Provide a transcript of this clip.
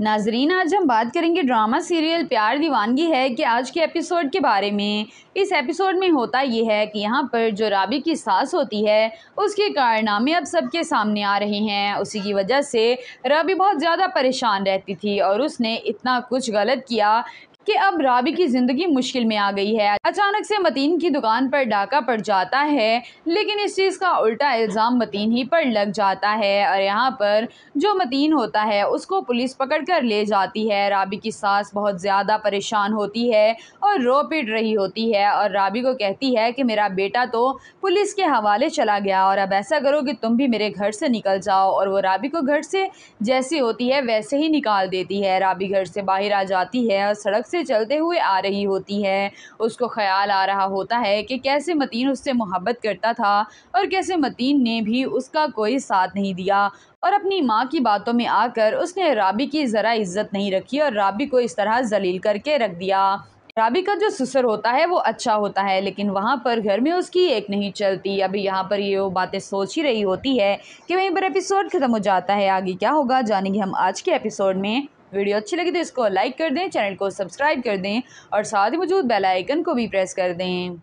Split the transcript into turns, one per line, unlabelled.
नाजरीन आज हम बात करेंगे ड्रामा सीरियल प्यार दीवानगी है कि आज के एपिसोड के बारे में इस एपिसोड में होता यह है कि यहाँ पर जो राबी की सास होती है उसके कारनामे अब सबके सामने आ रहे हैं उसी की वजह से राबी बहुत ज़्यादा परेशान रहती थी और उसने इतना कुछ गलत किया कि अब राबी की ज़िंदगी मुश्किल में आ गई है अचानक से मतीन की दुकान पर डाका पड़ जाता है लेकिन इस चीज़ का उल्टा इल्ज़ाम मतीन ही पर लग जाता है और यहाँ पर जो मतीन होता है उसको पुलिस पकड़ कर ले जाती है राबी की सास बहुत ज़्यादा परेशान होती है और रो पिट रही होती है और राबी को कहती है कि मेरा बेटा तो पुलिस के हवाले चला गया और अब ऐसा करो कि तुम भी मेरे घर से निकल जाओ और वो राबी को घर से जैसी होती है वैसे ही निकाल देती है राबी घर से बाहर आ जाती है और सड़क से से चलते हुए आ रही होती है उसको ख्याल आ रहा होता है कि कैसे मतीन उससे मोहब्बत करता था और कैसे मतीन ने भी उसका कोई साथ नहीं दिया और अपनी माँ की बातों में आकर उसने राबी की ज़रा इज्जत नहीं रखी और राबी को इस तरह जलील करके रख दिया राबी का जो ससुर होता है वो अच्छा होता है लेकिन वहाँ पर घर में उसकी एक नहीं चलती अभी यहाँ पर ये वो बातें सोच ही रही होती है कि वहीं पर एपिसोड ख़त्म हो जाता है आगे क्या होगा जानेंगे हम आज के एपिसोड में वीडियो अच्छी लगी तो इसको लाइक कर दें चैनल को सब्सक्राइब कर दें और साथ ही मौजूद बेलाइकन को भी प्रेस कर दें